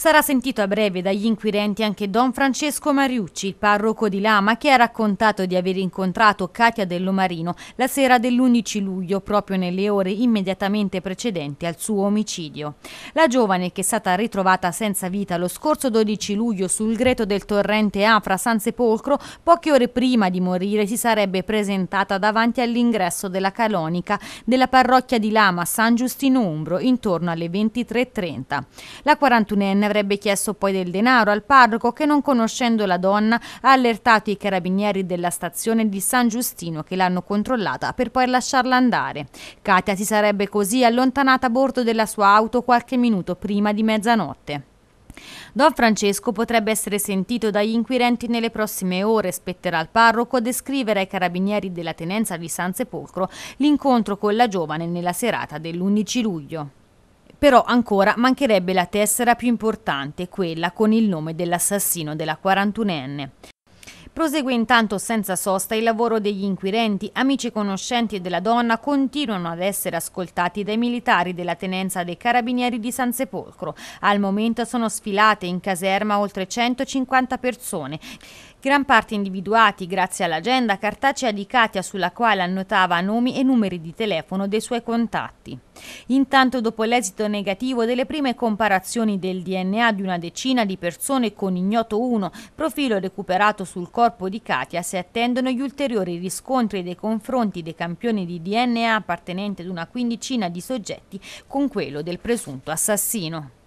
Sarà sentito a breve dagli inquirenti anche Don Francesco Mariucci, il parroco di Lama, che ha raccontato di aver incontrato Katia Dellomarino la sera dell'11 luglio, proprio nelle ore immediatamente precedenti al suo omicidio. La giovane, che è stata ritrovata senza vita lo scorso 12 luglio sul greto del torrente Afra San Sepolcro, poche ore prima di morire si sarebbe presentata davanti all'ingresso della calonica della parrocchia di Lama San Giustino Umbro intorno alle 23.30. La 41enne avrebbe avrebbe chiesto poi del denaro al parroco che non conoscendo la donna ha allertato i carabinieri della stazione di San Giustino che l'hanno controllata per poi lasciarla andare. Katia si sarebbe così allontanata a bordo della sua auto qualche minuto prima di mezzanotte. Don Francesco potrebbe essere sentito dagli inquirenti nelle prossime ore. Spetterà al parroco descrivere ai carabinieri della tenenza di San Sepolcro l'incontro con la giovane nella serata dell'11 luglio. Però ancora mancherebbe la tessera più importante, quella con il nome dell'assassino della 41enne. Prosegue intanto senza sosta il lavoro degli inquirenti, amici e conoscenti della donna continuano ad essere ascoltati dai militari della tenenza dei carabinieri di San Sepolcro. Al momento sono sfilate in caserma oltre 150 persone gran parte individuati grazie all'agenda cartacea di Katia sulla quale annotava nomi e numeri di telefono dei suoi contatti. Intanto dopo l'esito negativo delle prime comparazioni del DNA di una decina di persone con ignoto 1, profilo recuperato sul corpo corpo di Katia si attendono gli ulteriori riscontri dei confronti dei campioni di DNA appartenenti ad una quindicina di soggetti con quello del presunto assassino.